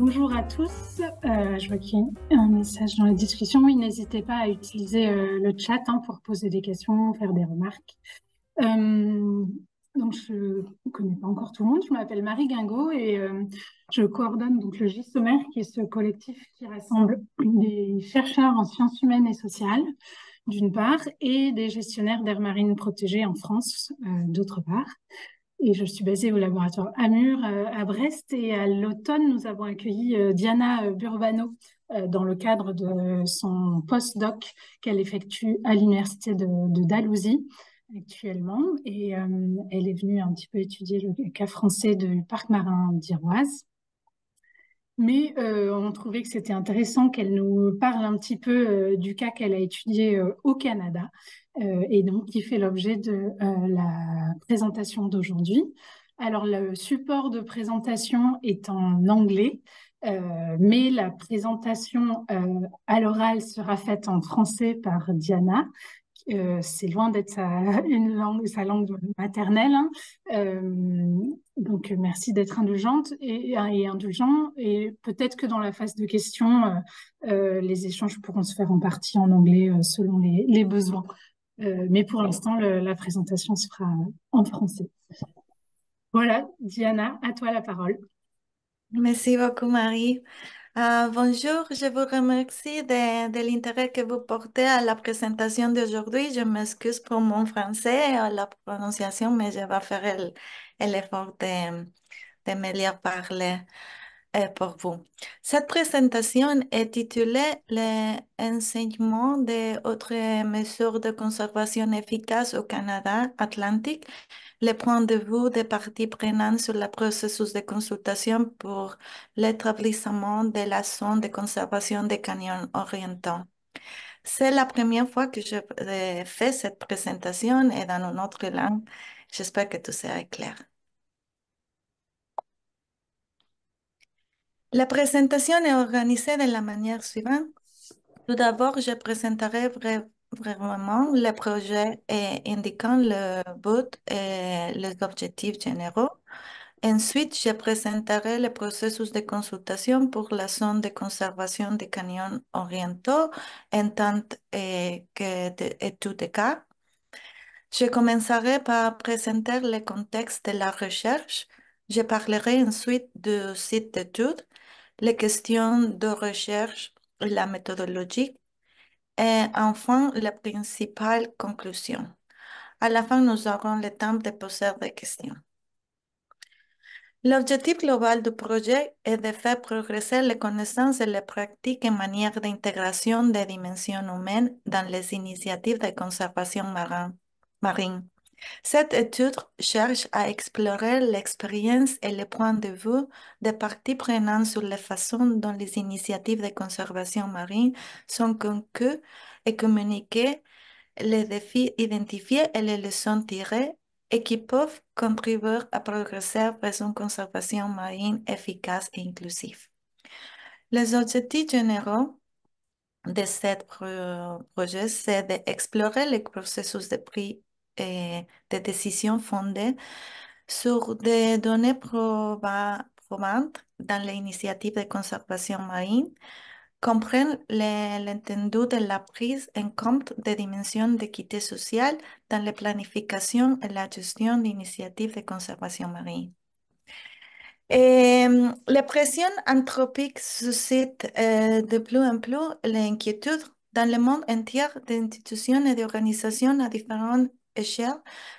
bonjour à tous. Euh, je vois qu'il y a un message dans la discussion. n'hésitez pas à utiliser euh, le chat hein, pour poser des questions, faire des remarques. Euh, donc, je ne connais pas encore tout le monde. Je m'appelle Marie Guingot et je coordonne donc le GISOMER, qui est ce collectif qui rassemble des chercheurs en sciences humaines et sociales, d'une part, et des gestionnaires d'air marine protégé en France, d'autre part. Et je suis basée au laboratoire Amur euh, à Brest. Et à l'automne, nous avons accueilli euh, Diana euh, Burbano dans le cadre de son postdoc qu'elle effectue à l'université de, Dalhousie actuellement. Et elle est venue un petit peu étudier le cas français du parc marin d'Iroise. Mais on trouvait que c'était intéressant qu'elle nous parle un petit peu du cas qu'elle a étudié au Canada euh, et donc qui fait l'objet de euh, la présentation d'aujourd'hui. Alors le support de présentation est en anglais, euh, mais la présentation à l'oral sera faite en français par Diana. c'est loin d'être sa, langue, sa langue maternelle. Hein. donc, merci d'être indulgente et, indulgent. Et peut-être que dans la phase de questions, les échanges pourront se faire en partie en anglais selon les besoins. Euh, mais pour l'instant, la présentation sera en français. Voilà, Diana, à toi la parole. Merci beaucoup, Marie. Euh, bonjour, je vous remercie de, l'intérêt que vous portez à la présentation d'aujourd'hui. Je m'excuse pour mon français, et la prononciation, mais je vais faire l'effort de, de parler. Eh, pour vous. Cette présentation est titulée L'enseignement des autres mesures de conservation efficaces au Canada atlantique, les points de vue des parties prenantes sur le processus de consultation pour l'établissement de la zone de conservation des canyons orientaux. C'est la première fois que je euh, fais cette présentation et dans une autre langue. J'espère que tout sera clair. La présentation est organisée de la manière suivante. Tout d'abord, je présenterai vraiment le projet et eh, indiquant le but et eh, les objectifs généraux. Ensuite, je présenterai le processus de consultation pour la zone de conservation des canyons orientaux en tant étude eh, de cas. Je commencerai par présenter le contexte de la recherche. Je parlerai ensuite du site d'étude les questions de recherche la méthodologie, et enfin la principale conclusion. À la fin, nous aurons le temps de poser des questions. L'objectif global du projet est de faire progresser les connaissances et les pratiques en manière d'intégration des dimensions humaines dans les initiatives de conservation marine. Cette étude cherche à explorer l'expérience et les points de vue des parties prenantes sur les façons dont les initiatives de conservation marine sont conçues et communiquées, les défis identifiés et les leçons tirées et qui peuvent contribuer à progresser vers une conservation marine efficace et inclusive. Les objectifs généraux de ce projet, c'est d'explorer les processus de prix Eh, de decisión fondées sur de données en dans iniciativa de marina, marine el l'entendu de la prise en compte des de d'équité social dans la planification et la gestion d'initiatives de conservación marine. Em, la pression anthropique suscite eh, de plus en plus l'inquiétude dans le monde entier d'institutions et d'organisations à différents échelle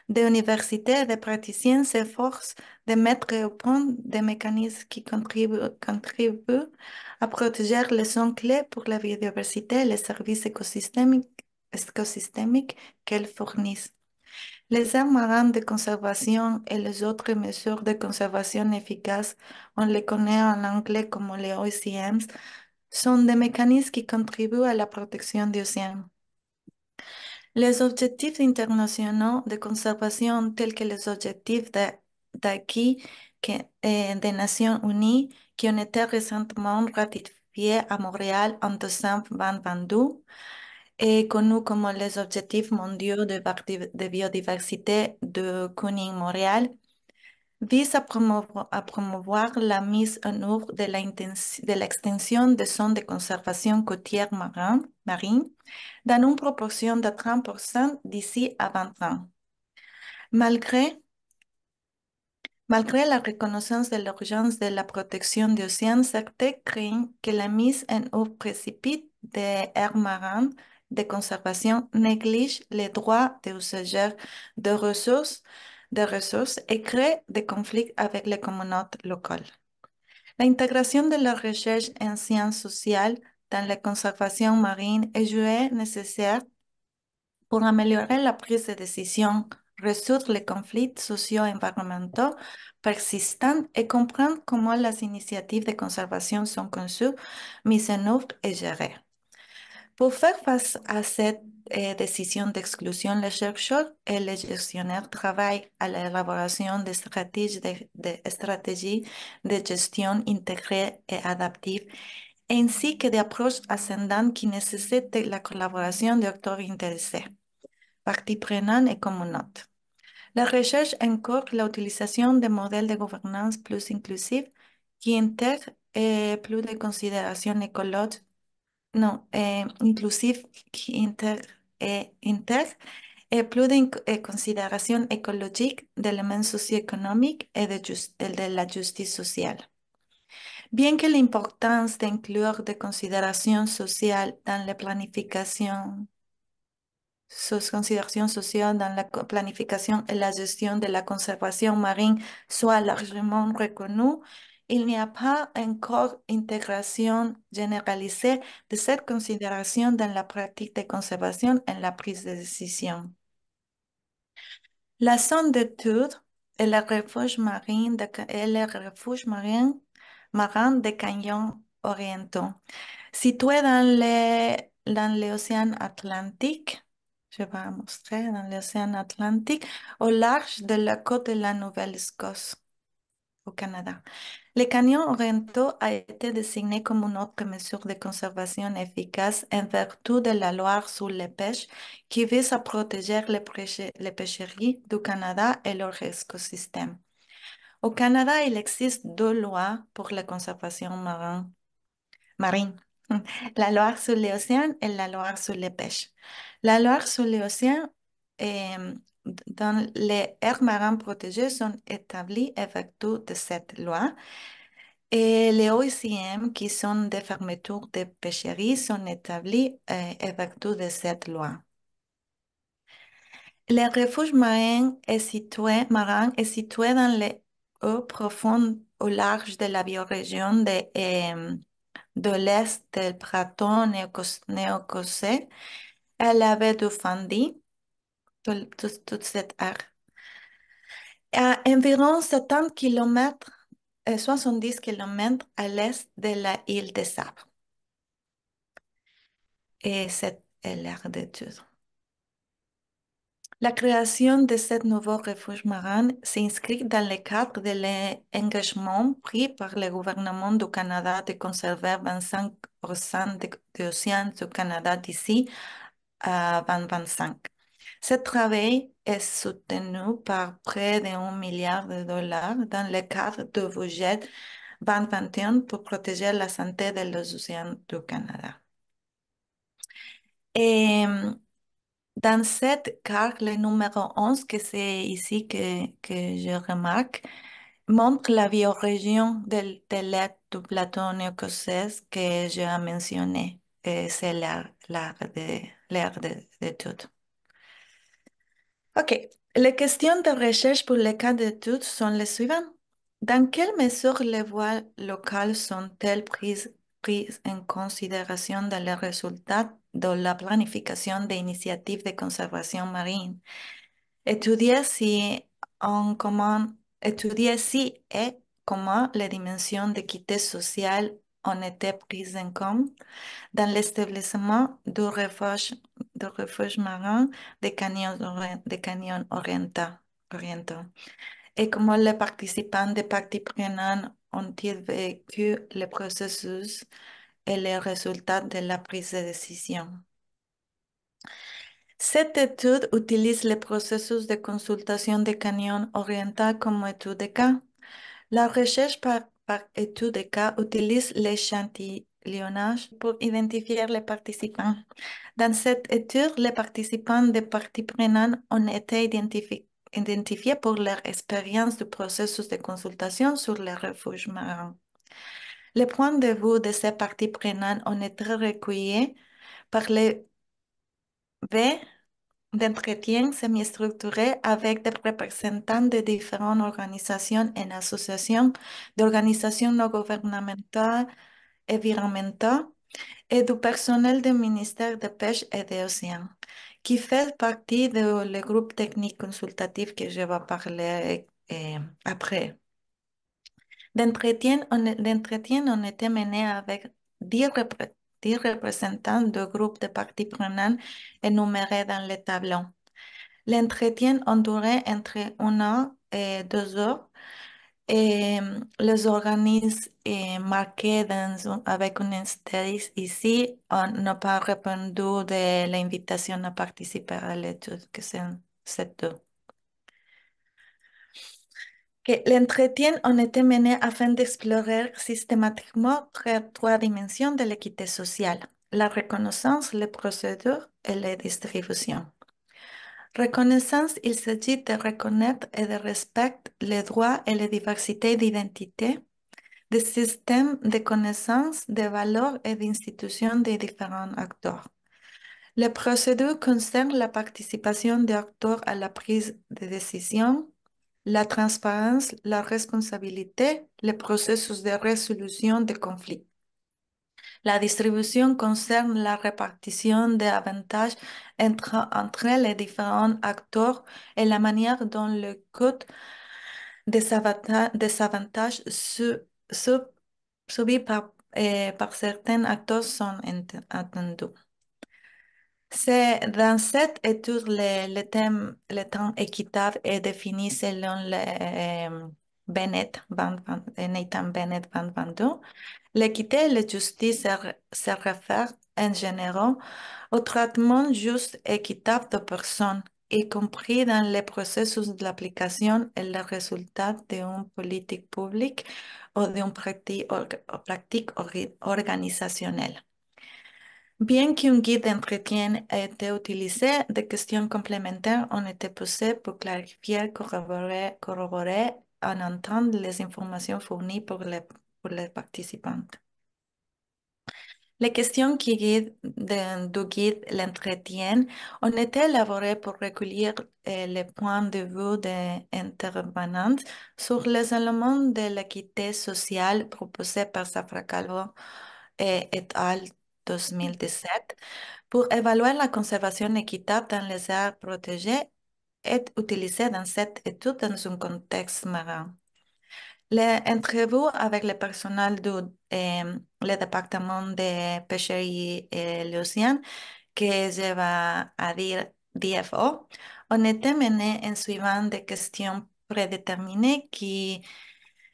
des universités et des praticiens s'efforcent de mettre au point des mécanismes qui contribuent, à protéger les zones clés pour la biodiversité et les services écosystémiques, qu'elles fournissent. Les armes de conservation et les autres mesures de conservation efficaces, on les connaît en anglais comme les OCMs, sont des mécanismes qui contribuent à la protection des océans. Les objectifs internationaux de conservation tels que les objectifs d'acquis des Nations Unies qui ont été récemment ratifiés à Montréal en 2022 et connus comme les objectifs mondiaux de, eh, eh, biodiversité de Kuning Montréal vise à promouvoir, la mise en œuvre de l'extension des zones de conservation côtière marine dans une proportion de 30% d'ici à 20 ans. Malgré, la reconnaissance de l'urgence de la protection des océans, certains craignent que la mise en œuvre précipite des aires marines de conservation néglige les droits des usagers de ressources de ressources et crée des conflits avec les communautés locales. L'intégration de la recherche en sciences sociales dans la conservation marine est jouée nécessaire pour améliorer la prise de décision, résoudre les conflits socio-environnementaux persistants et comprendre comment les initiatives de conservation sont conçues, mises en œuvre et gérées. Pour faire face à eh, cette decisión décision d'exclusion, les chercheurs et les gestionnaires travaillent à l'élaboration de stratégie de, de, stratégies de gestion intégrée et adaptives, ainsi que d'approches ascendantes qui la collaboration de intéressés, interesados, participantes y comunidades. La recherche incorpora la utilización de modelos de gobernanza más inclusivos que intègrent eh, más plus de considérations no, eh, inclusive inter, eh, inter eh, plus de eh, consideración ecológica del elemento socioeconómico y eh, de, el de la justicia social. Bien que la importancia de incluir de consideración social en la planificación sus consideraciones sociales en la planificación y la gestión de la conservación marina sea largement reconocida, il n'y a pas encore intégration généralisée de cette considération dans la pratique de conservation et la prise de décision. La zone tour est le refuge marin de, le refuge marin, des canyons orientaux. Situé dans l'océan dans Atlantique, je vais montrer dans l'océan Atlantique, au large de la côte de la Nouvelle-Écosse au Canada. le canyon oriental a été désigné comme une autre mesure de conservation efficace en vertu de la loi sur les pêches qui vise à protéger les, pêcheries du Canada et leur écosystème. Au Canada, il existe deux lois pour la conservation marine. La loi sur les océans et la loi sur les pêches. La loi sur les océans euh, dans les aires marins protégées sont établies avec vertu de cette loi. Et les e OICM, qui sont des fermetures de pêcheries, sont établies avec vertu de cette eh, loi. Le refuge marin est situé, dans les eaux profondes au large de la biorégion de, de l'est du Prato néo elle à la baie du toute cette aire. À environ 70 km, 70 km à l'est de la île des Sabre. Et c'est est de d'étude. La création de ce nouveau refuge marin s'inscrit dans le cadre de l'engagement pris par le gouvernement du Canada de conserver 25% de, du Canada d'ici à 2025. Ce travail est soutenu par près 1 milliard de dollars dans le cadre du budget 2021 pour protéger la santé de l'océan du Canada. Et dans cette carte, le numéro 11, que c'est ici que, que je remarque, montre la biorégion de, de du plateau néo que j'ai mentionné. C'est l'air de, de tout. OK. Les questions de recherche pour les cas d'études sont les suivantes. Dans quelle mesure les voies locales sont-elles prises, en considération dans les résultats de la planificación de iniciativas de conservación marina. Estudia si, y cómo las si la dimensión de quité social on était pris en compte dans l'établissement du refuge, refuge marin des canyons, des canyons orientaux, orientaux. Et comment les participants des parties prenantes ont-ils vécu le processus et les résultats de la prise de décision? Cette étude utilise le processus de consultation des canyons orientaux comme étude de cas. La recherche par par étude de cas utilise l'échantillonnage pour identifier les participants. Dans cette étude, les participants des parties prenantes ont été identifiés pour leur expérience du processus de consultation sur les refuges marins. Les points de vue de ces parties prenantes ont été recueillis par les V d'entretien semi-structuré avec des représentants de différentes organisations et associations, d'organisations non gouvernementales, environnementales et du personnel du ministère de Pêche et des Océans, qui fait partie du groupe technique consultatif que je vais parler eh, après. D'entretien, on, on était mené avec 10 représentant deux groupes de parties prenantes énumérés dans le tableau. L'entretien eh, eh, a duré entre une heure et deux heures. Et les organismes marqués dans, avec une astérisque ici n'ont pas répondu de l'invitation à participer à l'étude que c'est deux. L'entretien en était mené afin d'explorer systématiquement trois dimensions de l'équité sociale, la reconnaissance, les procédures et les distributions. Reconnaissance, il s'agit de reconnaître et de respecter les droits et les diversités d'identité, des systèmes de connaissances, de valeurs et d'institutions des différents acteurs. Les procédures concernent la participation des acteurs à la prise de décision, la transparence, la responsabilité, les processus de résolution de conflits. La distribution concerne la répartition des avantages entre, les différents acteurs et la manière dont le code des, avantages subis par, eh, par certains acteurs sont attendus. C'est dans cette étude, le, le, thème, le temps équitable est défini selon le, euh, Bennett, Van, Van, Nathan Bennett L'équité et la justice se réfèrent en général au traitement juste et équitable de personnes, y compris dans les processus de l'application et le résultat d'une politique publique ou d'une pratique, pratique organisationnelle. Bien qu'un guide d'entretien ait eh, été utilisé, des questions complémentaires ont été posées pour clarifier, corroborer, corroborer en entendre les informations fournies pour les, pour les participants. Les questions qui guident du guide l'entretien ont été élaborées pour recueillir eh, les points de vue des intervenants sur les éléments de l'équité sociale proposés par Safra Calvo et, et al. 2017 pour évaluer la conservation équitable dans les aires protégées et utilisée dans cette étude dans un contexte marin. L'entrevue avec le personnel du le département de pêcherie et eh, l'océan, que je vais dire DFO, ont été menées en suivant des questions prédéterminées qui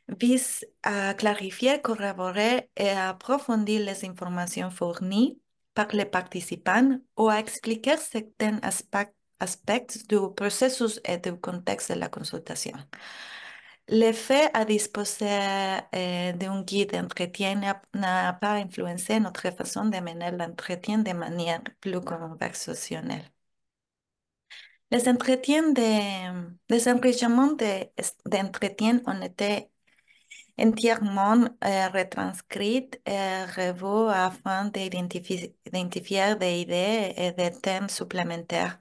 vise a clarifier, corroborer et eh, à approfondir les informations fournies par les participants ou à expliquer certains aspects, aspects du processus et du de la consultation. Le hecho de disposer eh, de un guide d'entretien n'a pas influencé notre façon de mener l'entretien de manière plus conversationnelle. Les entretiens de, les Los d'entretien de, ont été entièrement eh, retranscrite et eh, revue afin d'identifier des idées et des thèmes supplémentaires.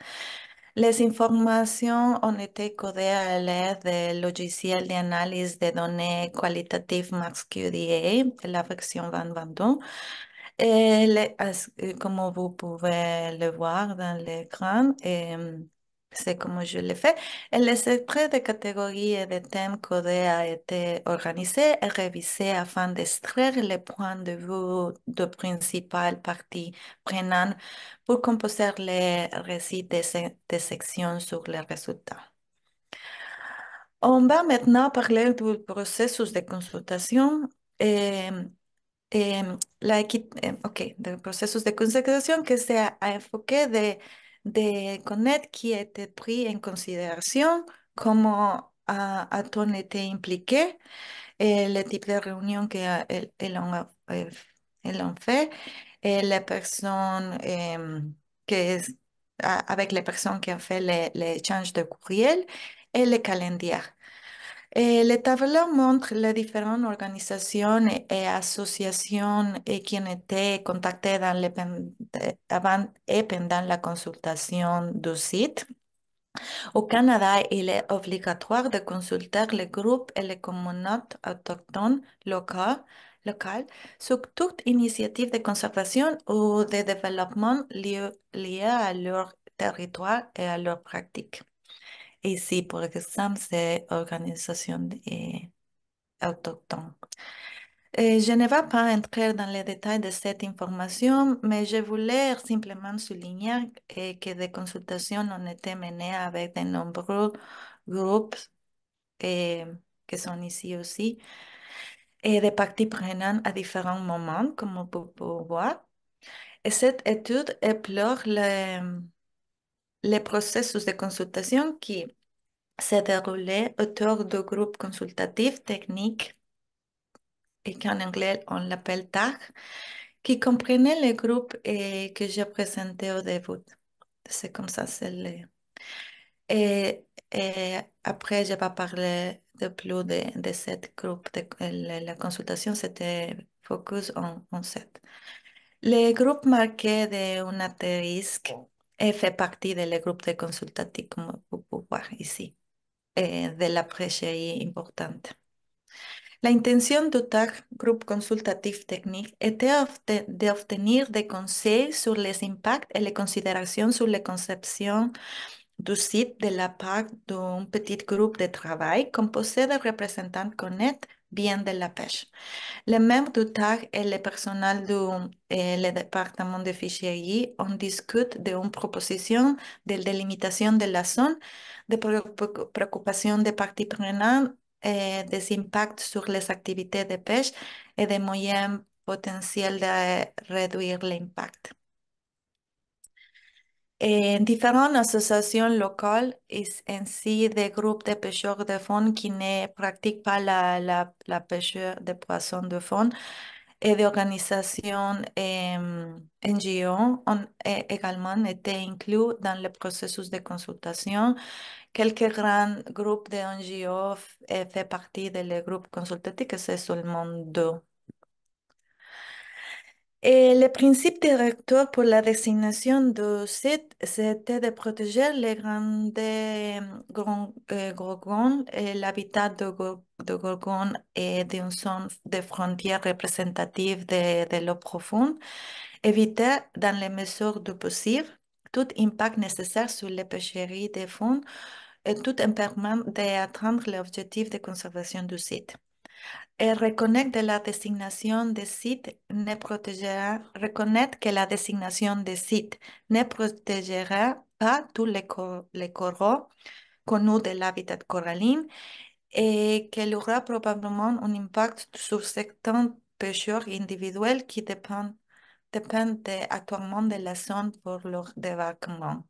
Les informations ont été codées à l'aide du logiciels d'analyse de données qualitatives MaxQDA, la version 2022. comme vous pouvez le voir dans l'écran, eh, c'est comme je le fais. Et les près de catégories et de thèmes codés a été e organisé et révisé afin d'extraire les points de vue de principales parties prenantes pour composer les récits des, sections sur les résultats. On va maintenant parler du processus de consultation. Et la, ok, le processus de consultation que à enfoqué de de connaître qui a été pris en considération, comment a-t-on été impliqué, et eh, le type de réunion qu'elles ont fait, les personnes avec les personnes qui ont fait l'échange de courriel et le calendrier. Eh, le tableau montre les différentes organisations et associations qui ont été contactées avant et pendant la consultation du site. Au Canada, il est obligatoire de consulter les groupes et les communautés autochtones locales, locales sur toute initiative de conservation ou de développement liée à leur territoire et à leurs pratiques. Ici, pour exemple, c'est organisation eh, autochtone. Eh, je ne vais pas entrer dans les détails de cette information, mais je voulais simplement souligner eh, que des consultations ont été menées avec de nombreux groupes qui sont ici aussi et des parties prenantes à différents moments, comme vous pouvez voir. Et cette étude explore les processus de consultation qui, s'est déroulé autour de groupes consultatifs techniques, et qu'en anglais on l'appelle TAG, qui comprenait les groupes que j'ai présenté au début. C'est comme ça, c'est le... Et, après, je vais parler de plus de, de cette groupe. De, la, consultation, c'était focus en, en Le groupe marqué d'un atterrisque oh. et fait partie des groupe de consultatifs, comme vous pouvez voir ici. Eh, de la importante. La intention du TAC, groupe consultatif technique, était d'obtenir des conseils sur les impacts et les considérations sur la conception du site de la part d'un petit groupe de travail composé de représentants connectés bien de la pêche. Le membres du TAG et le personnel du eh, le département de ficherie, on discute d'une proposition de délimitation de la zone, de préoccupation des parties prenantes, et des impacts sur les activités de pêche et des moyens potentiels eh, de réduire l'impact en différentes associations locales et ainsi des groupes de pêcheurs de fond qui ne pratiquent pas la, la, pêche de poissons de fond et d'organisations NGO ont également été inclus dans le processus de consultation. Quelques grands groupes de NGO font partie des groupes consultatifs, que c'est seulement deux le principe directeur pour la désignation du site, c'était de protéger les grandes, et l'habitat de, gorgons et eh, d'une zone de frontières représentative de, l'eau profonde, éviter dans les mesures du possible tout impact nécessaire sur les pêcheries des fonds et tout en d'atteindre l'objectif de conservation du site et que la désignation des sites ne reconnaître que la désignation des sites ne protégera pas tous les, coraux connus de l'habitat coralline et qu'elle aura probablement un impact sur certains pêcheurs individuels qui dépendent, actuellement de la zone pour leur débarquement.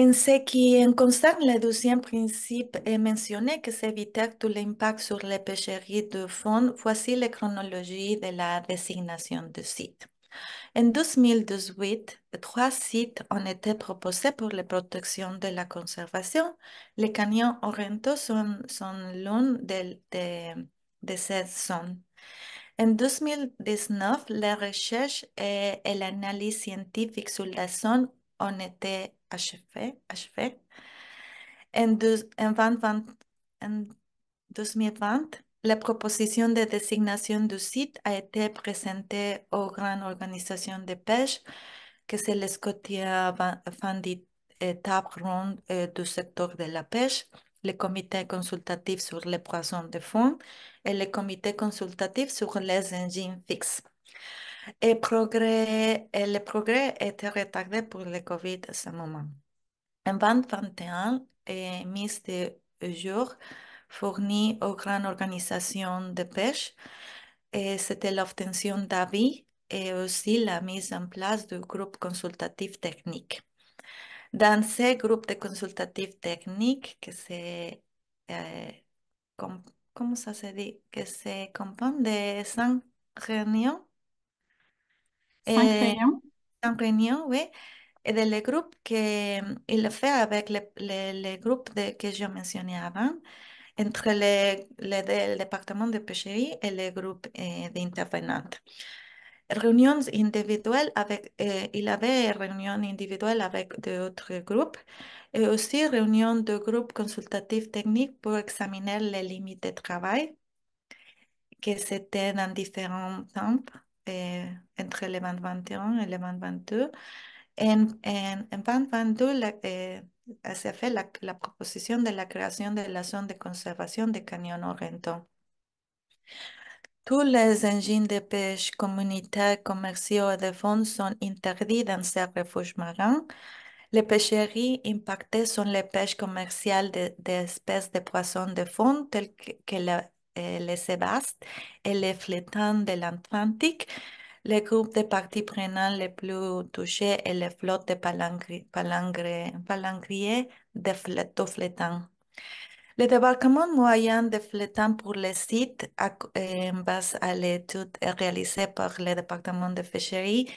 En ce qui concerne le deuxième principe mentionné, que c'est éviter tout l'impact sur les pêcheries de fond, voici la chronologie de la désignation du site. En 2018, trois sites ont été proposés pour la protection de la conservation. Les canyons orientaux sont, sont l'un de, ces zones. En 2019, la recherche et, l'analyse scientifique sur la zone on était achevé. En, 2020, la proposition de désignation du site a été présentée aux grandes organisations de pêche, que c'est le Scotia fin du secteur de la pêche, le comité consultatif sur les poissons de fond et le comité consultatif sur les engins fixes. Et, progrès, et le progrès était retardé pour le COVID à ce moment. En 2021 est mise de jour fournie eh, aux grandes organisations de pêche et c'était l'obtention d'avis et eh, aussi la mise en place du groupe consultatif technique. Dans ce groupe de consultatif technique, que c'est, comment ça se eh, dit, que c'est de cinq réunions en eh, réunion réunion, oui. Et de le que qu'il a fait avec les le, groupes que j'ai mentionnais avant, entre le, le, département de pêcherie et les groupes eh, d'intervenantes. Réunions individuelles avec, eh, il avait réunions individuelles avec d'autres groupes et aussi réunions de groupes consultatifs techniques pour examiner les limites de travail que c'était dans différents temps eh, entre le 2021 et le 2022. en, en, 2022, la, fait eh, la, proposition de la création de la zone de conservation de canyon Orento. Tous les engins de pêche communautaires, commerciaux et de fonds sont interdits dans ces refuges marins. Les pêcheries impactées sont les pêches commerciales d'espèces de, de poissons de fond telles que la les Sébastes et les Flétans de l'Atlantique. Le groupe de parties prenantes les plus touchés est les flottes de palangriers de, Flétans. Le débarquement moyen de Flétans pour les sites, eh, en base à l'étude réalisée par le département de pêcherie,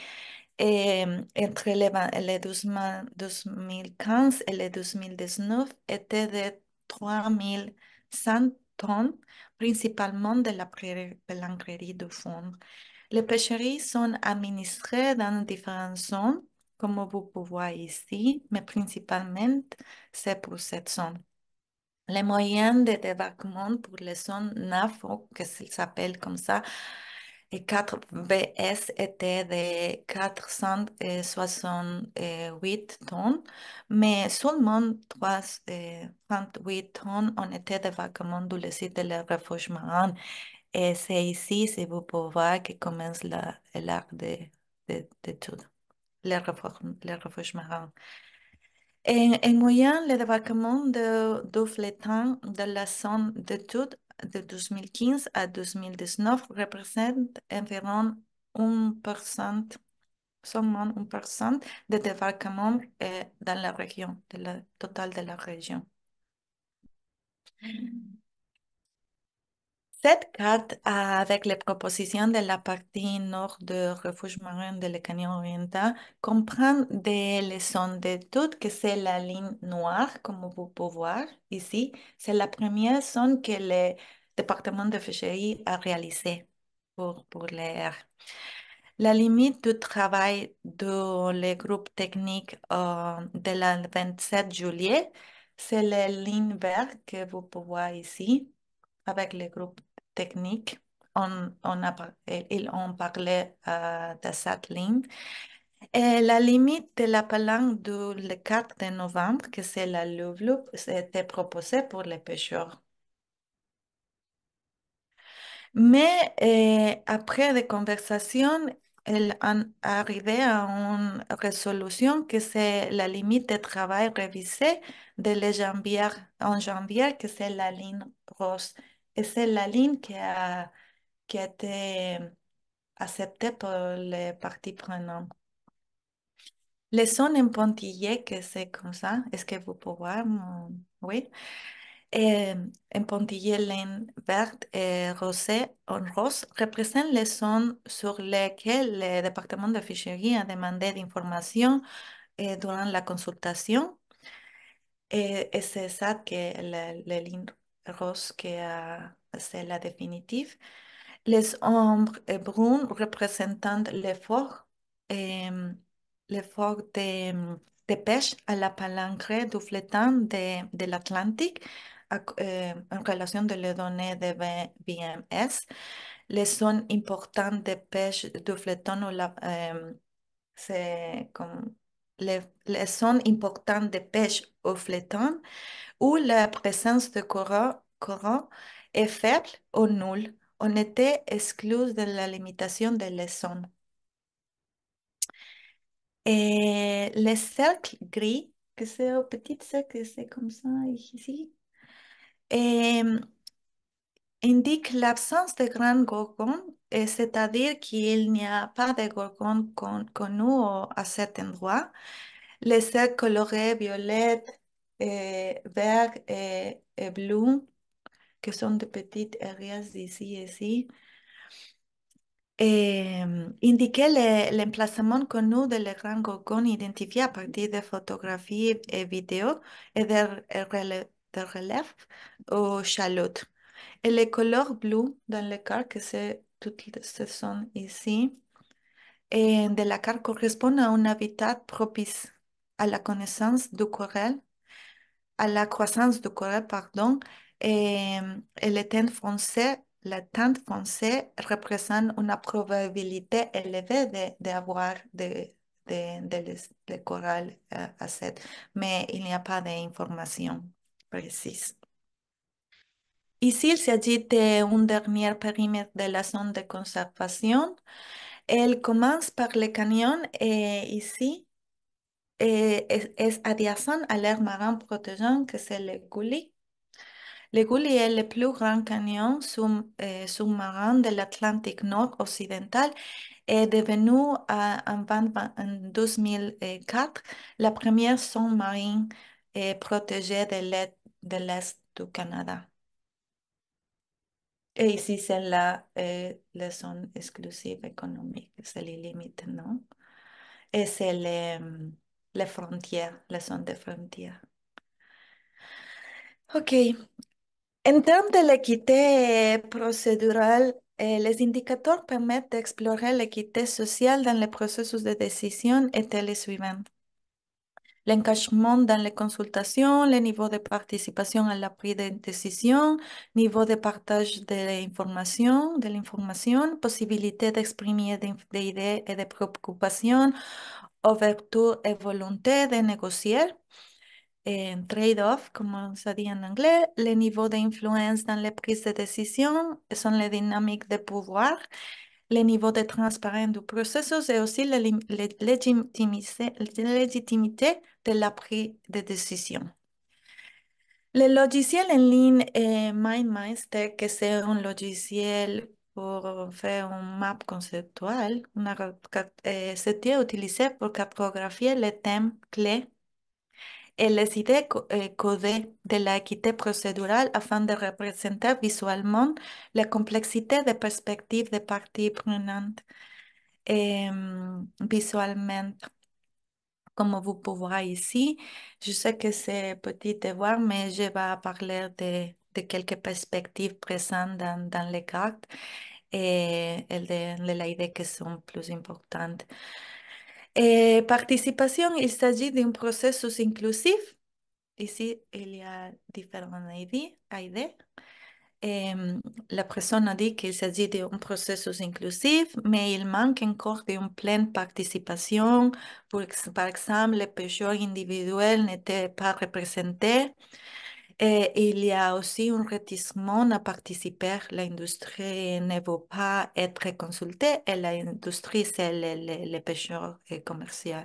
et eh, entre les, 12, 2015 et les 2019 était de 3 100 principalement de la pélanquerie de fond. Les pêcheries sont administrées dans différentes zones, comme vous pouvez voir ici, mais principalement c'est pour cette zone. Les moyens de débarquement pour les zones NAFO, que s'appelle comme ça, et 4BS étaient de 468 tonnes, mais seulement 38 tonnes ont été dévacuées du site de la refuge Et c'est ici, si vous pouvez voir, que commence l'art de, de, de, tout, le refuge, le refuge En, moyenne, le débarquement de, flétan de la zone de tout de 2015 à 2019 représente environ 1% seulement 1% de débarquement eh, dans la région, de la, total de la région. Cette carte, avec les propositions de la partie nord du refuge marin de le canyon oriental, comprend des leçons de toutes, que c'est la ligne noire, comme vous pouvez voir ici. C'est la première zone que le département de Féchéry a réalisée pour, pour l'air. La limite du travail de les groupes techniques euh, de la 27 juillet, c'est la ligne verte que vous pouvez voir ici avec le groupe technique. On, on, a, eh, euh, de cette ligne. Et la limite de la palangre du 4 novembre, que c'est la Louvre, était proposée pour les pêcheurs. Mais eh, après des conversations, elle est arrivée à une résolution que c'est la limite de travail révisée de les janvier, en janvier, que c'est la ligne rose c'est la ligne qui a, qui été acceptée par les parties prenantes. Les sons en que c'est comme ça. Est-ce que vous pouvez voir? Oui. Eh, en pontillé, en verte et rosée en rose représentent les zones sur lesquelles le département de fichierie a demandé d'informations eh, durant la consultation. Et, eh, c'est ça que les lignes rose-que c'est la définitive. Les ombres eh, brunes représentant l'effort l'effort de, pêche à la palangre du flétan de, l'Atlantique en relation de les données de BMS. Les zones importantes de pêche du flétan euh, c'est comme les, les, zones importantes de pêche au flétan où la présence de courant, est faible ou nulle. On était exclus de la limitation de l'essence. Et le cercle gris, que c'est au petit cercle, c'est comme ça ici, et euh, indique l'absence de grands gorgons, c'est-à-dire qu'il n'y a pas de gorgons connus à cet endroit. Les cercles colorés violettes eh, vert et, eh, eh, bleu, qui sont de petites areas ici et ici, et indiquer l'emplacement connu de la grande gorgone identifié à partir de photographies et vidéos et de, relèves relief aux chalotes. Et les couleurs bleues dans le cartes, que c'est toutes ces sont ici, et de la carte correspondent à un habitat propice à la connaissance du coral à la croissance du corail, pardon, et, euh, la tente française représente une probabilité élevée d'avoir de, de, de, à euh, mais il n'y a pas d'informations précises. Ici, il s'agit d'un dernier périmètre de la zone de conservation. Elle commence par les canyon et ici, eh, est adjacent à l'air marin protégeant que c'est le Gouli. Le Gouli est le plus grand canyon sous-marin de l'Atlantique nord-occidental et est devenu en, 2004 la première zone marine protégée de l'Est du Canada. Et ici, c'est euh, la, zone exclusive économique, c'est les limites, non? Et c'est le, euh, la frontera, la zona de frontera. Ok, en termes de l'équité procedural, eh, los indicadores explorar la l'équité social en los procesos de décision el les El encajamiento dans les consultations, le niveau de participación en la prise de décision, niveau de partage de l'information, de l'information, possibilité d'exprimer des idées et des préoccupations, ouverture et volonté de négocier, eh, trade-off, comme ça dit en anglais, les niveaux d'influence dans les prise de décision sont les dynamiques de pouvoir, les niveaux de transparence du processus et aussi la, légitimité de la prise de décision. Le logiciel en ligne eh, MindMeister, que c'est un logiciel pour faire une map conceptuelle. Eh, c'était utilisé pour cartographier les thèmes clés et les idées eh, codées de l'équité procédurale afin de représenter visuellement la complexité des perspectives des parties prenantes visuellement. Comme vous pouvez voir ici, je sais que c'est petit de voir, mais je vais parler de de quelques perspectives présentes dans, dans les cartes et de, de l'idée qui sont plus importantes. Eh, participation, il s'agit d'un processus inclusif. Ici, il y a différentes idées. la personne a dit qu'il s'agit d'un processus inclusif, mais il manque encore d'une pleine participation. par exemple, les pêcheurs individuels n'étaient pas représentés il eh, y a aussi un réticement à participer. L'industrie ne veut pas être consultée et l'industrie, c'est les, les, pêcheurs et eh, commerciaux.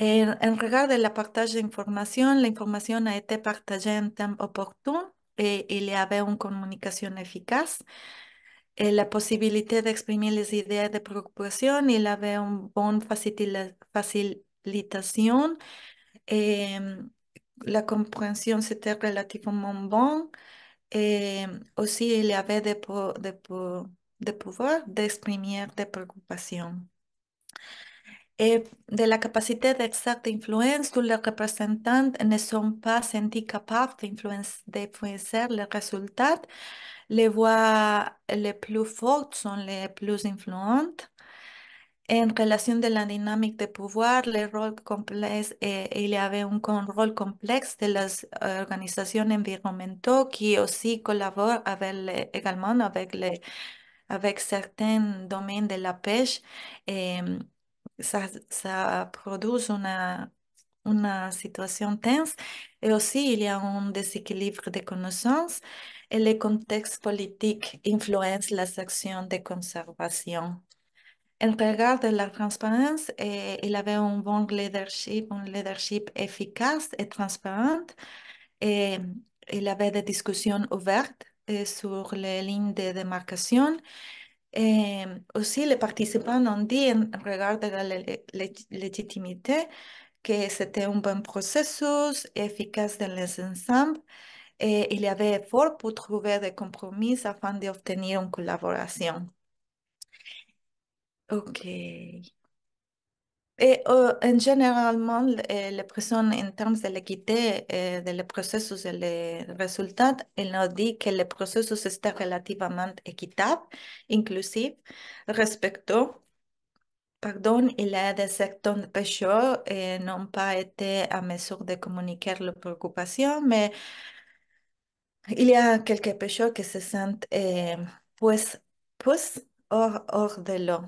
en regard de la partage d'informations, l'information a été partagée en temps opportun et eh, il y avait une communication efficace. la possibilité d'exprimer les idées de préoccupation, il y avait une bonne facilitation et la compréhension, c'était relativement bon. Et aussi, il y avait de pouvoir pouvoirs d'exprimer des préoccupations. Et eh, de la capacité d'exacte influence tous les représentants ne sont pas sentis capables d'influencer les résultats. Les voix les plus fortes sont les plus influentes en relation de la dynamique de pouvoir, il eh, y avait un, rôle complexe de las eh, organizaciones environnementales qui aussi collaborent également avec, certains domaines de la pêche. ça, ça produit une, situation tense. Et aussi, il y a un déséquilibre de connaissances et le contexte politique influence les actions de conservation. En regard de la transparence, et eh, il avait un bon leadership, un leadership efficace et transparent. Et eh, il avait des discussions ouvertes sur les lignes de démarcation. aussi, les participants ont dit, en regard de la légitimité, que c'était un bon processus efficace dans les ensembles et eh, il y avait effort pour trouver des compromis afin d'obtenir une collaboration. Ok. Et eh, en généralement, eh, les personnes en termes de l'équité eh, des processus et les résultats, il nous dit que les processus sont relativement équitables, inclusifs, respectueux. Pardon, il y a des secteurs de pêcheurs qui n'ont pas été à mesure de communiquer leurs préoccupations, mais il y a quelques pêcheurs qui se sentent eh, hors de l'eau.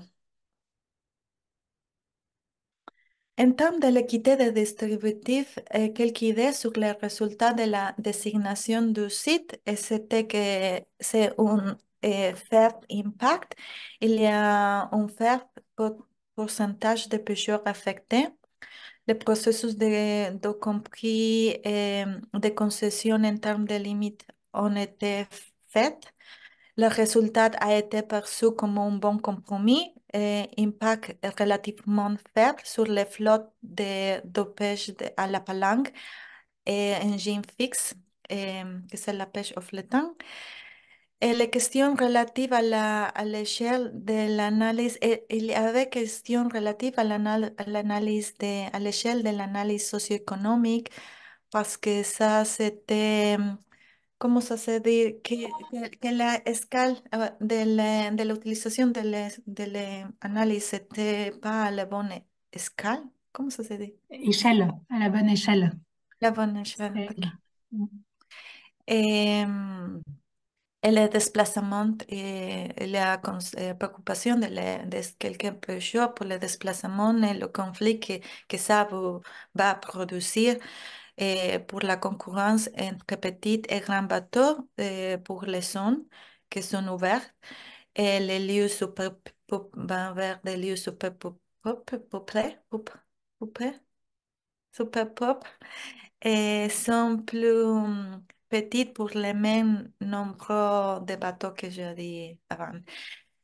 En termes de l'équité de distributif, euh, quelques idées sur les résultats de la désignation du site, et c'était que c'est un euh, impact. Il y a un faible pourcentage de pêcheurs affectés. Les processus de, compris euh, de concession en termes de limites ont été faits. Le résultat a été perçu comme un bon compromis et eh, impact relativement faible sur les flottes de, pêche à la palangue et eh, engine fixe, que c'est la pêche au flottant. Et les questions relatives à l'échelle de l'analyse, il y avait questions relatives à l'analyse à l'échelle de l'analyse socio-économique, parce que ça, c'était cómo se que, que, que, la escala ah, de la, de la utilización del análisis te va a la buena escala. ¿Cómo sucede? Escala, a la buena escala. La buena escala. el desplazamiento y eh, la eh, preocupación de, la, de el que yo por el desplazamiento y el conflicto que, que va a producir. Eh, pour la concurrence entre petits et grands bateaux eh, pour les zones qui sont ouvertes et les lieux super, ben, vers des lieux super pop, pop, pop, pop, super pop et eh, sont plus mm, petites pour les mêmes nombre de bateaux que j'ai dit avant.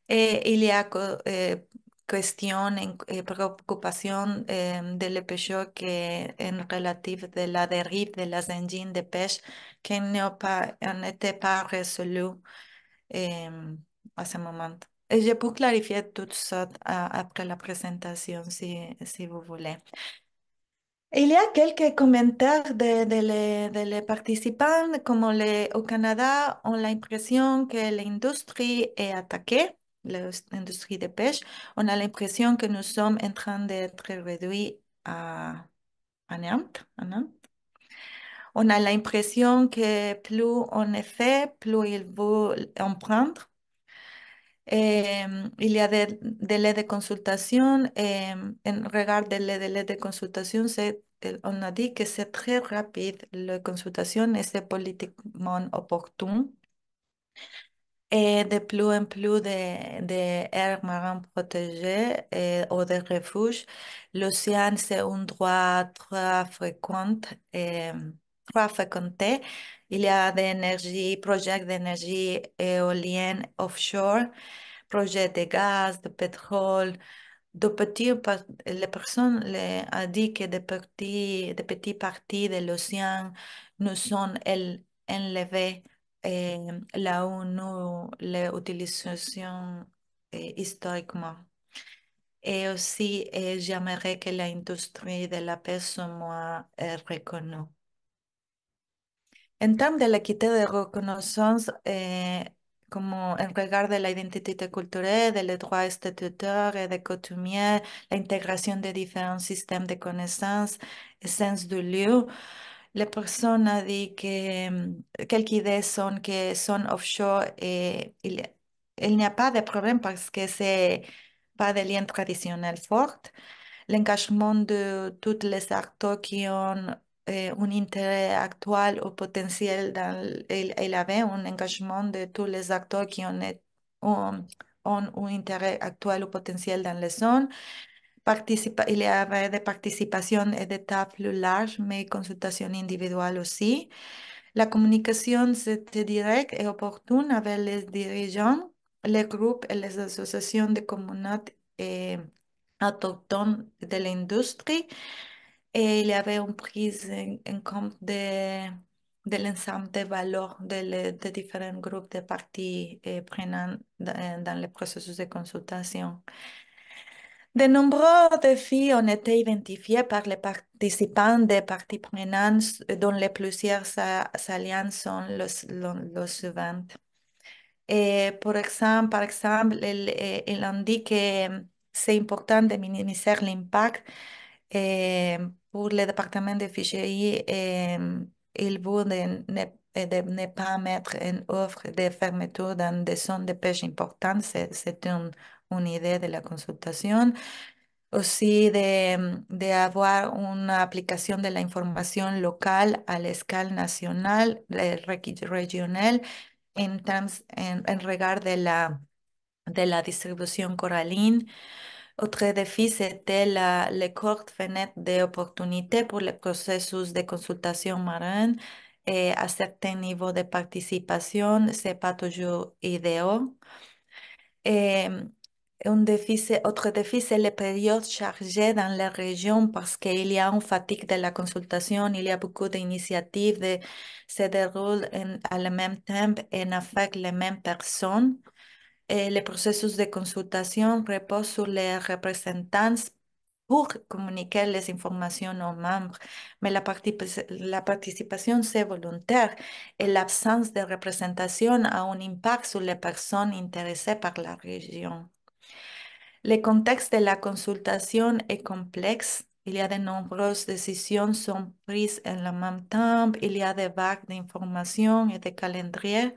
Et il y a Question et eh, préoccupations de Le en relative de la dérive de las engines de pêche qui eh, n'était pas, pas à ce moment. Et je peux clarifier tout ça euh, après la présentation si, vous voulez. Il y a quelques commentaires de, les, participants, comme les, au Canada, on a l'impression que l'industrie est attaquée l'industrie de pêche, on a l'impression que nous sommes en train d'être réduits à, à On a l'impression que plus on est fait, plus il vaut en prendre. Et, il y a des délais de consultation en regard des délais de consultation, euh, on a dit que c'est très rapide la consultation et c'est politiquement opportun et de plus en plus d'aires de, aires marins protégées et, euh, ou de refuges, l'océan, c'est un droit très euh, fréquenté. Il y a des projets d'énergie éolienne offshore, projets de gaz, de pétrole, de petits, les personnes ont dit que des petits, de petits parties de l'océan nous sont enlevées eh, la ONU l'utilisation eh, historiquement. Et aussi, j'aimerais que l'industrie de la paix soit eh, reconnue. En termes de l'équité de reconnaissance, eh, comme en regard de l'identité culturelle, des droits statutaires et des coutumiers, l'intégration de différents systèmes de connaissances, sens du lieu, personnes a dit que, mm, quelques idées sont, que son offshore et il, n'y a pas de problème parce que c'est pas de lien traditionnel fort. L'engagement de tous les acteurs qui ont eh, un intérêt actuel ou potentiel dans, il, avait un engagement de tous les acteurs qui eh, ont, ont un intérêt actuel ou potentiel dans les zones participa il y avait des participations et eh, des tables larges, mais consultations individuelles aussi. La communication, c'était directe et opportune avec les dirigeants, eh, les groupes et les associations de communautés eh, autochtones de l'industrie. Et il y avait une prise en, compte de, de l'ensemble des valeurs des de différents groupes de parties prenantes dans, dans le processus de consultation. De nombreux défis ont été identifiés par les participants des parties prenantes, dont les plusieurs alliances sont les suivantes. Et pour exemple, par exemple, il, ont dit que c'est important de minimiser l'impact pour le département de FGI et il veut de ne, pas mettre une offre de fermeture dans des zones de pêche importantes. C'est un una idea de la consultación o sí de, mm, de avoir una aplicación de la información local a la escala nacional, eh, regional, en, en, en regard de la, de la distribución coralina. otro de la le de fenêtre d'opportunité por los procesos de consultación marán eh, cierto nivel de participación. se pas toujours idéal. un autre autre c'est les périodes chargées dans la région parce qu'il y a une fatigue de la consultation, il y a beaucoup d'initiatives qui se déroulent à le même temps et n'affectent les mêmes personnes. Et le processus de consultation reposent sur les représentants pour communiquer les informations aux membres, mais la, la participation, c'est volontaire et l'absence de représentation a un impact sur les personnes intéressées par la région. Le contexte de la consultación es complejo. Il y a de nombreuses décisions sont prises en la même temps. Il y a des vagues d'informations et de calendrier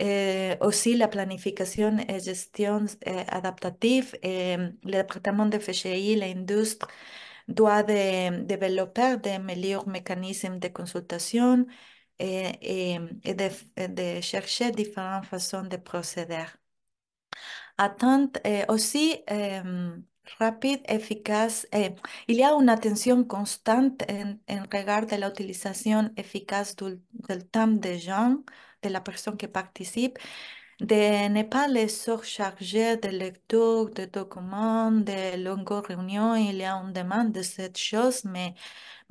eh, aussi, la planification et gestion eh, adaptative. Em, eh, le département de FGI, l'industrie, doit de développer de meilleurs mécanismes de consultation et, de, de chercher différentes façons de procéder. attente aussi eh, rapide, efficace. Eh, il y a une attention constante en, regard de l'utilisation efficace du, temps des gens, de la personne qui participe, de ne pas les surcharger de lecture de documents, de longues réunions. Il y a une demande de cette chose, mais,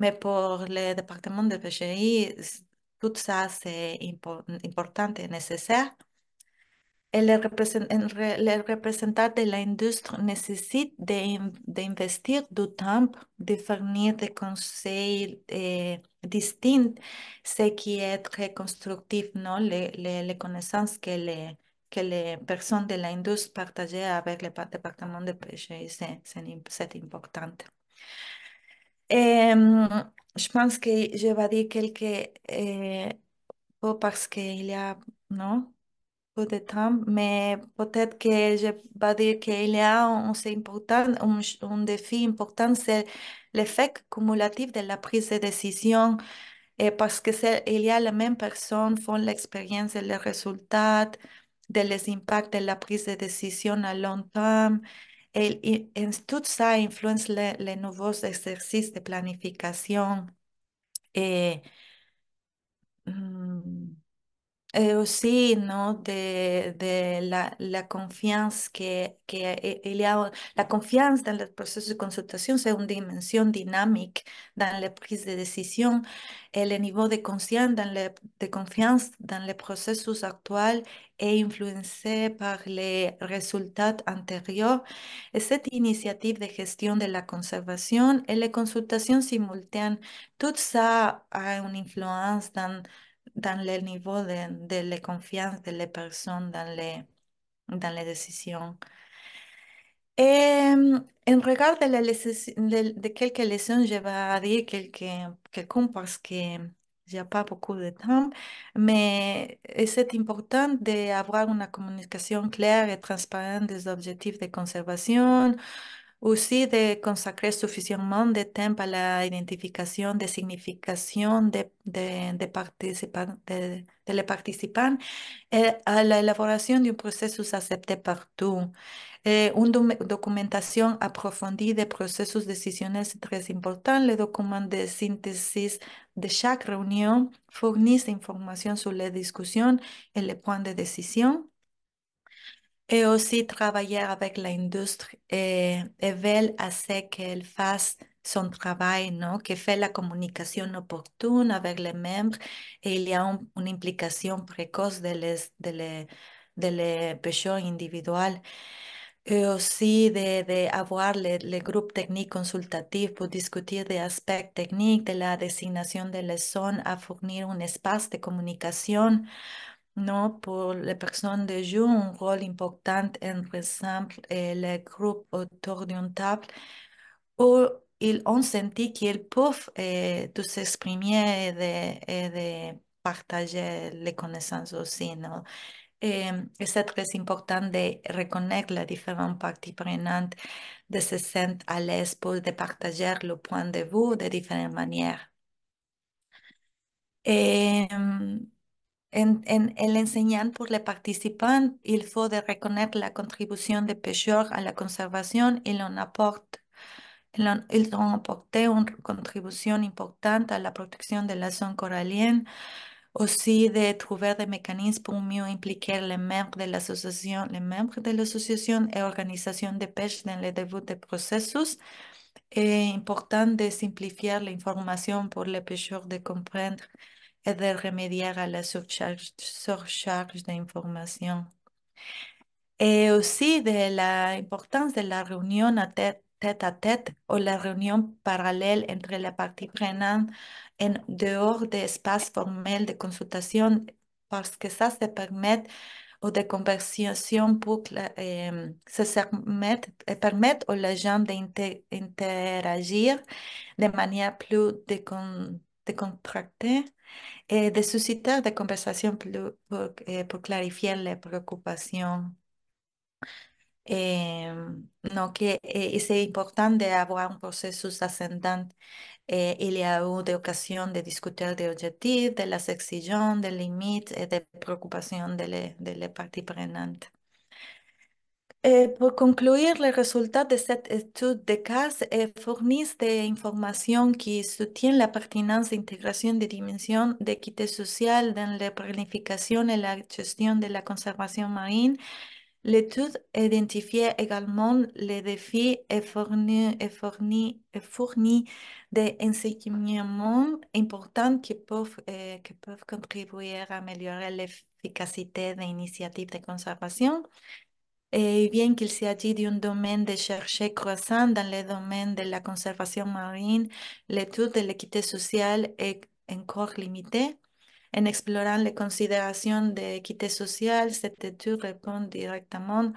mais pour le département de PGI, tout ça, c'est important et nécessaire. Et les, représentants de l'industrie nécessitent d'investir du temps, de fournir des conseils eh, distincts, ce qui est très constructif, non? Les, connaissances que les, personnes de l'industrie partagent avec le département de pêche, c'est important. je pense que je vais dire quelques... Eh, parce qu'il y a... Non? de temps, mais peut-être que je vais dire qu'il y a un, important, un, un défi important, c'est l'effet cumulatif de la prise de décision. Eh, parce que il y a la même personne font l'expérience et les résultats, de les impacts de la prise de décision à long terme. Et, tout ça influence les, les, nouveaux exercices de planification. Et eh, mm, Eh, sí, ¿no? De, de la, la, confianza que, que la confianza en los procesos de consultación es una dimensión dinámica en la prise de decisión. El nivel de confianza en, de confianza los procesos actuales es influenciado por los resultados anteriores. Esta iniciativa de gestión de la conservación y la consultación simultánea, todo eso tiene una influencia en dans le niveau de, de la confiance de la personne dans les, dans les décisions. Et en regard de, de, quelques leçons, je vais dire quelques, quelques parce que j'ai pas beaucoup de temps, mais c'est important d'avoir une communication claire et transparente des objectifs de conservation, aussi de consacrer suficientemente de a la identificación de significación de, de, de, participan, de, de eh, Un participants et à l'élaboration d'un processus una documentación aprofundida de procesos decisiones es importante. El de síntesis de chaque reunión fornece información sobre la discusión y el punto de decisión. et aussi travailler avec l'industrie et, et à ce qu'elle fasse son travail, non? qui fait la communication opportune avec les membres et il y a une implication précoce de les, de les, et aussi d'avoir de, avoir les, le groupes techniques consultatifs pour discuter des aspects techniques de la désignation la zone, à fournir un espace de communication non, pour les personnes de jeu, un rôle important entre exemple et le groupe autour d'une table où ils ont senti qu'ils peuvent tous s'exprimer et partager les connaissances aussi. Et, c'est très important de reconnaître les différentes parties prenantes, de se sentir à l'aise pour de partager le point de vue de différentes manières. Et, En, el enseñar por los participantes, il faut de reconnaître la contribución de pêcheurs a la conservación y la apportent, ils ont apporté importante a la protección de la zone corallienne. Aussi de trouver des mécanismes pour mieux impliquer les membres de l'association, les membres de l'association et organisations de pêche en le début de processus. C'est important de simplifier l'information pour les pêcheurs de comprendre et de remédier à la surcharge, surcharge d'informations. Et aussi de l'importance eh, de la réunion à tête, à tête ou la réunion parallèle entre les parties prenantes en dehors des espaces formels de consultation parce que ça, se permet ou de conversation pour se permettre, eh, permettre aux gens d'interagir de manière plus décon Eh, de contratar, de suscitar de conversación por eh, clarificar la preocupación. Em, no, que es eh, importante abordar ah, un proceso ascendente y le de ocasión de discutir de objetivos, de la sección, de límite, y de preocupación de, las de la eh, Para concluir, los resultados de esta estudio de cas eh, información que sostiene la pertinencia e integración de dimensión de equidad social en la planificación y la gestión de la conservación marina. L'étude estudio également les los desafíos y et fournit, et fournit des enseignements importants eh, mejorar la eh, qui peuvent de conservación et eh, bien qu'il s'agit d'un domaine de chercher croissant dans le domaine de la conservation marine, l'étude de l'équité sociale est encore limitée. En explorant les considérations d'équité sociale, cette étude répond directement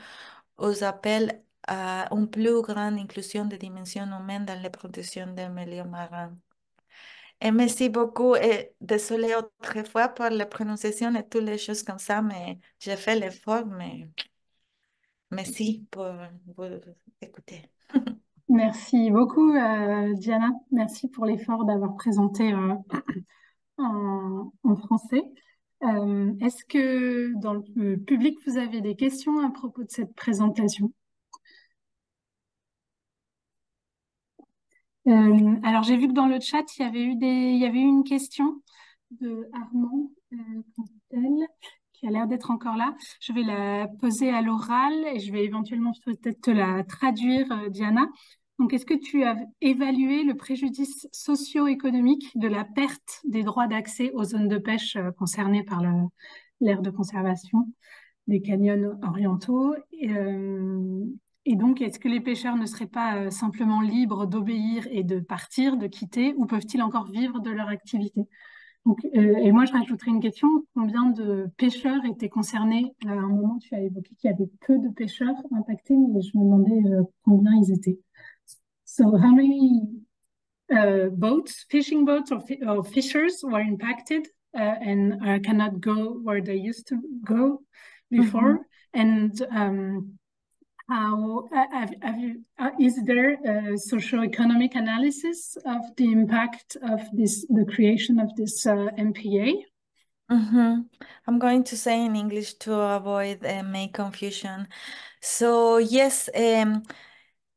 aux appels à une plus grande inclusion des dimensions humaines dans la protection de milieux marins. Et eh, merci beaucoup et eh, désolé autrefois pour la prononciation et toutes les choses comme ça, mais j'ai fait l'effort, mais... Merci pour vous écouter. Merci beaucoup, euh, Diana. Merci pour l'effort d'avoir présenté euh, en, français. Euh, est-ce que dans le public, vous avez des questions à propos de cette présentation Alors, j'ai vu que dans le chat, il y avait eu, il y avait eu une question de Armand qui a l'air d'être encore là. Je vais la poser à l'oral et je vais éventuellement peut-être te la traduire, euh, Diana. Donc, est-ce que tu as évalué le préjudice socio-économique de la perte des droits d'accès aux zones de pêche euh, concernées par l'aire de conservation des canyons orientaux euh, et donc, est-ce que les pêcheurs ne seraient pas simplement libres d'obéir et de partir, de quitter, ou peuvent-ils encore vivre de leur activité euh, et moi, je rajouterais une question. Combien de pêcheurs étaient concernés euh, À un moment, tu as évoqué qu'il y avait peu de pêcheurs impactés, mais je me demandais euh, combien ils étaient. So, boats, fishing before? And um, how uh, have, have you, uh, is there a socioeconomic analysis of the impact of this the creation of this uh, MPA? Mm-hmm. I'm going to say in English to avoid uh, make confusion. So yes, um,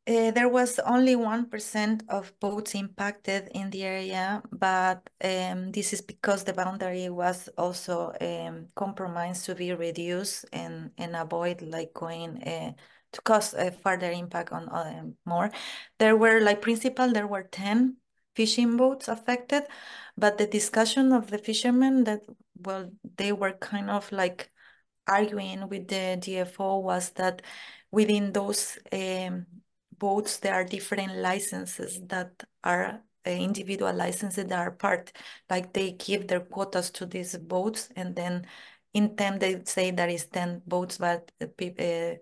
uh, there was only one percent of boats impacted in the area, but um, this is because the boundary was also um, compromised to be reduced and and avoid like going. Uh, to cause a further impact on uh, more. There were like principal, there were 10 fishing boats affected, but the discussion of the fishermen that, well, they were kind of like arguing with the DFO was that within those um, boats, there are different licenses that are uh, individual licenses that are part, like they give their quotas to these boats and then in 10 they say there is 10 boats but uh, uh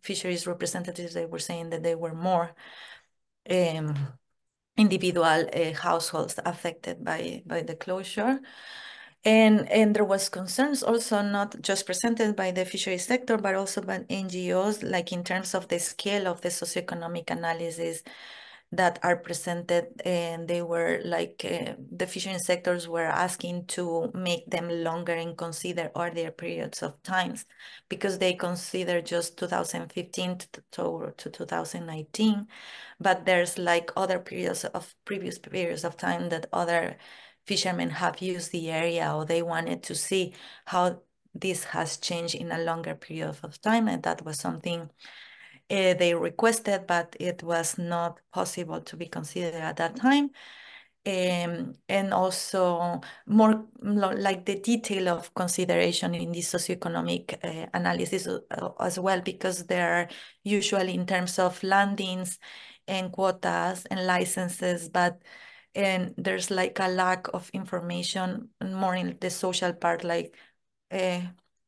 fisheries representatives, they were saying that they were more um, individual uh, households affected by, by the closure. And, and there was concerns also not just presented by the fisheries sector, but also by NGOs, like in terms of the scale of the socioeconomic analysis that are presented and they were like uh, the fishing sectors were asking to make them longer and consider earlier periods of times because they consider just 2015 to, to 2019 but there's like other periods of previous periods of time that other fishermen have used the area or they wanted to see how this has changed in a longer period of time and that was something uh, they requested, but it was not possible to be considered at that time. Um, and also more like the detail of consideration in the socioeconomic eh, uh, analysis uh, as well, because they're usually in terms of landings and quotas and licenses, but and there's like a lack of information more in the social part, like uh,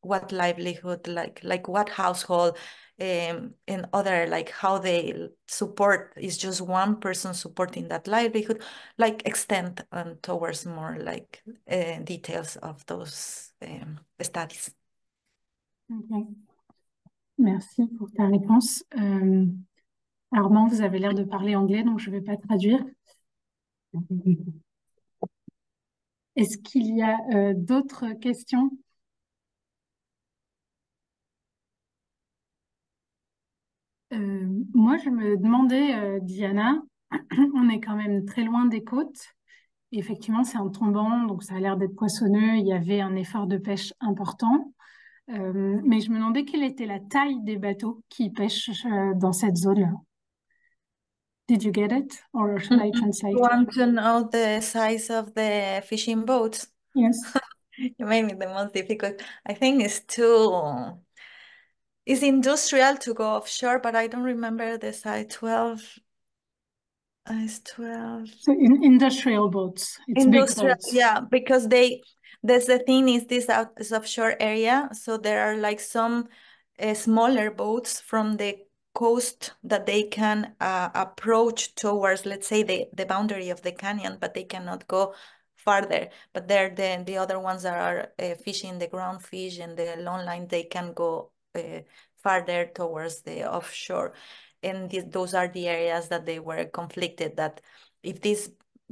what livelihood like like what household um, and other like how they support is just one person supporting that livelihood like extend and um, towards more like uh, details of those um, studies okay. merci pour ta réponse euh, Armand vous avez l'air de parler anglais donc je ne vais pas traduire est-ce qu'il y a euh, d'autres questions Euh, moi, je me demandais, euh, Diana, on est quand même très loin des côtes. effectivement, c'est un tombant, donc ça a l'air d'être poissonneux. Il y avait un effort de pêche important. Euh, mais je me demandais quelle était la taille des bateaux qui pêchent euh, dans cette zone-là. Did you get it? Or should I mm-hmm. translate? You want to know the size of the fishing boats? Yes. you made me the most difficult. I think it's two It's industrial to go offshore, but I don't remember the size. 12 uh, it's 12 so in industrial boats it's industrial, big boats. yeah because they that's the thing is this out is offshore area so there are like some uh, smaller boats from the coast that they can uh, approach towards let's say the the boundary of the canyon but they cannot go farther but there the the other ones that are uh, fishing the ground fish and the long line they can go uh, farther towards the offshore. And th those are the areas that they were conflicted that if these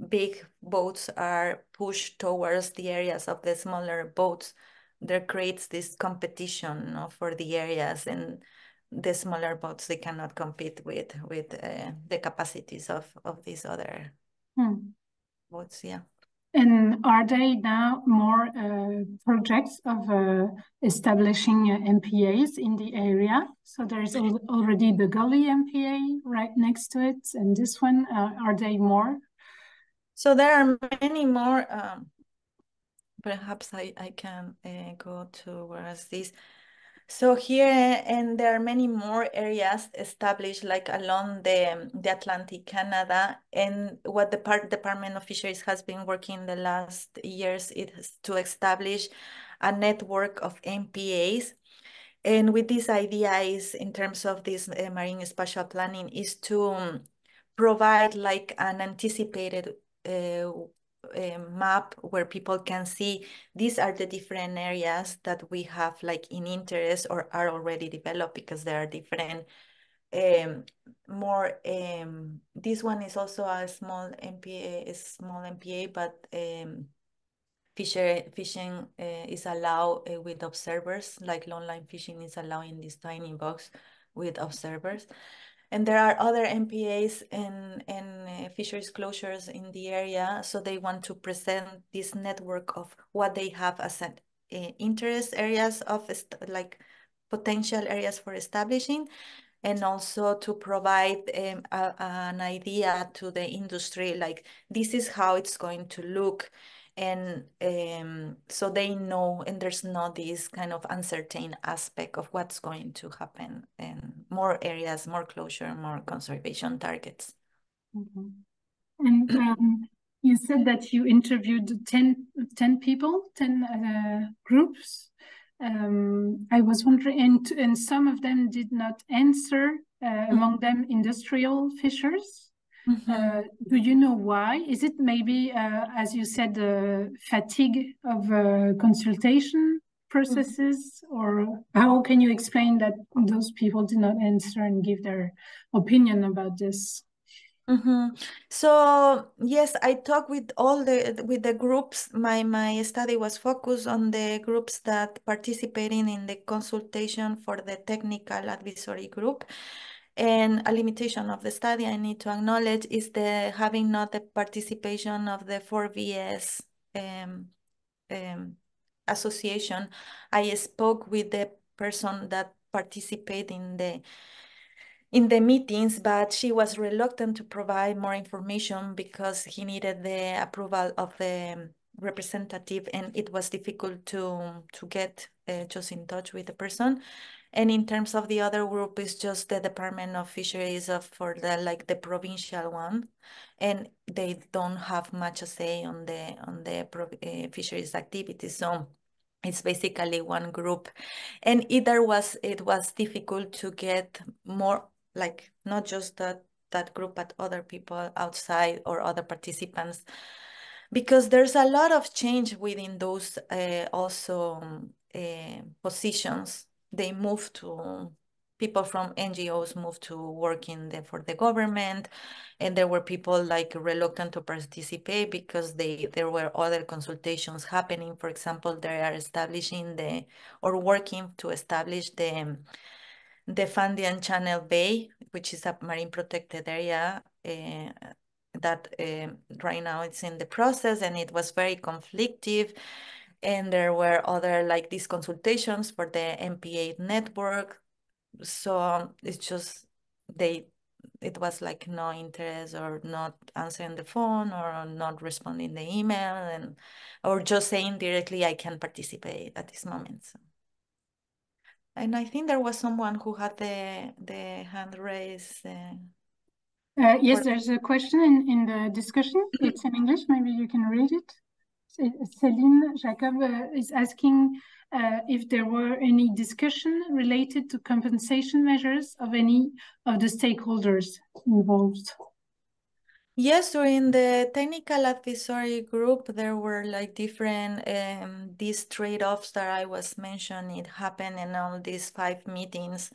big boats are pushed towards the areas of the smaller boats, there creates this competition you know, for the areas and the smaller boats they cannot compete with with uh, the capacities of of these other hmm. boats yeah and are there now more uh, projects of uh, establishing uh, MPAs in the area? So there's al already the Gully MPA right next to it, and this one, uh, are there more? So there are many more. Um, perhaps I, I can uh, go towards this. So here, and there are many more areas established like along the, the Atlantic, Canada, and what the part, Department of Fisheries has been working the last years is to establish a network of MPAs. And with this idea is in terms of this uh, marine spatial planning is to um, provide like an anticipated uh, uh, map where people can see these are the different areas that we have like in interest or are already developed because there are different um, more um, this one is also a small MPA a small MPA but um, fisher, fishing uh, is allowed uh, with observers like longline fishing is allowed in this tiny box with observers and there are other MPAs and, and uh, fisheries closures in the area. So they want to present this network of what they have as an uh, interest areas of like potential areas for establishing and also to provide um, a, an idea to the industry, like this is how it's going to look and um, so they know and there's not this kind of uncertain aspect of what's going to happen and more areas more closure more conservation targets mm-hmm. and um, you said that you interviewed 10, 10 people 10 uh, groups um, i was wondering and, and some of them did not answer uh, mm -hmm. among them industrial fishers uh, mm-hmm. Uh, do you know why? Is it maybe, uh, as you said, the uh, fatigue of uh, consultation processes, mm-hmm. or how can you explain that those people did not answer and give their opinion about this? Mm-hmm. So yes, I talk with all the with the groups. My my study was focused on the groups that participating in the consultation for the technical advisory group, and a limitation of the study I need to acknowledge is the having not the participation of the 4VS um, um, association. I spoke with the person that participated in the in the meetings, but she was reluctant to provide more information because he needed the approval of the representative and it was difficult to to get uh, just in touch with the person. And in terms of the other group, is just the Department of Fisheries of for the like the provincial one, and they don't have much say on the on the uh, fisheries activities. So it's basically one group, and either was it was difficult to get more like not just that that group but other people outside or other participants because there's a lot of change within those uh, also uh, positions they move to people from NGOs moved to work in the, for the government, and there were people like reluctant to participate because they there were other consultations happening. For example, they are establishing the or working to establish the the Fandian Channel Bay, which is a marine protected area. Uh, that uh, right now it's in the process and it was very conflictive and there were other like these consultations for the MPA network. So um, it's just they it was like no interest or not answering the phone or not responding the email and or just saying directly I can not participate at this moment. So. And I think there was someone who had the the hand raised. Uh, uh, yes, there's a question in, in the discussion. Mm-hmm. It's in English. Maybe you can read it. Celine Jacob uh, is asking uh, if there were any discussion related to compensation measures of any of the stakeholders involved. Yes, so in the technical advisory group, there were like different um, these trade-offs that I was mentioning. It happened in all these five meetings.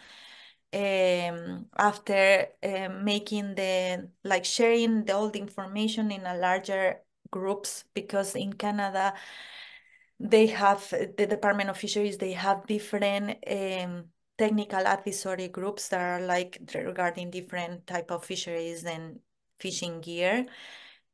Um, after uh, making the like sharing the, all the information in a larger groups because in Canada they have the Department of Fisheries they have different um, technical advisory groups that are like regarding different type of fisheries and fishing gear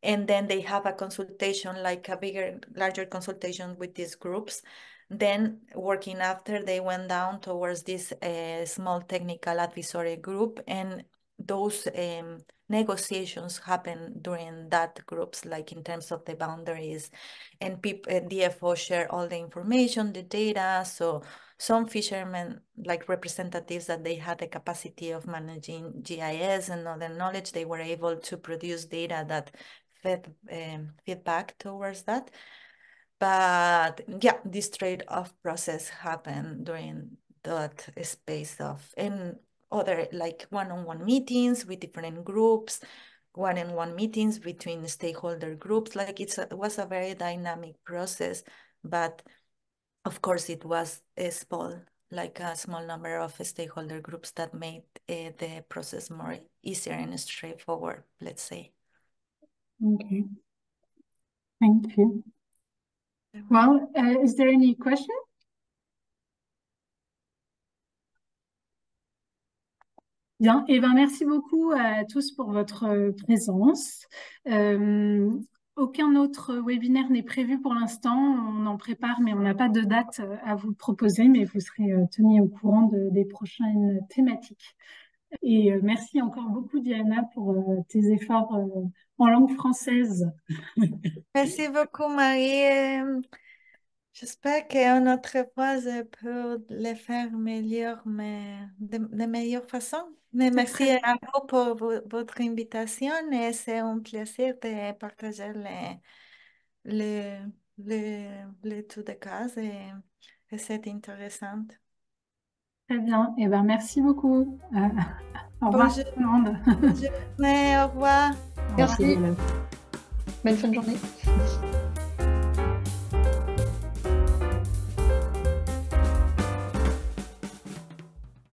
and then they have a consultation like a bigger larger consultation with these groups then working after they went down towards this uh, small technical advisory group and those um, negotiations happen during that groups, like in terms of the boundaries, and people and DFO share all the information, the data. So some fishermen, like representatives that they had the capacity of managing GIS and other knowledge, they were able to produce data that fed um, feedback towards that. But yeah, this trade-off process happened during that space of and other like one-on-one meetings with different groups, one-on-one meetings between stakeholder groups. Like a, it was a very dynamic process, but of course it was a small, like a small number of stakeholder groups that made uh, the process more easier and straightforward, let's say. Okay, thank you. Well, uh, is there any question? et eh ben merci beaucoup à tous pour votre euh, présence. Euh, aucun autre webinaire n'est prévu pour l'instant. On en prépare, mais on n'a pas de date euh, à vous proposer, mais vous serez tenus au courant des prochaines thématiques. Et merci encore beaucoup, Diana, pour tes efforts en langue française. Merci beaucoup, Marie. J'espère qu'une autre fois, je peux les faire meilleur, mais de, meilleure façon. Mais merci à vous pour votre invitation et c'est un plaisir de partager les, les, les, tout de cas et, c'est intéressant. Très bien. Eh ben, merci beaucoup. Euh, au revoir tout le monde. au revoir. Merci. merci. Bonne fin de journée.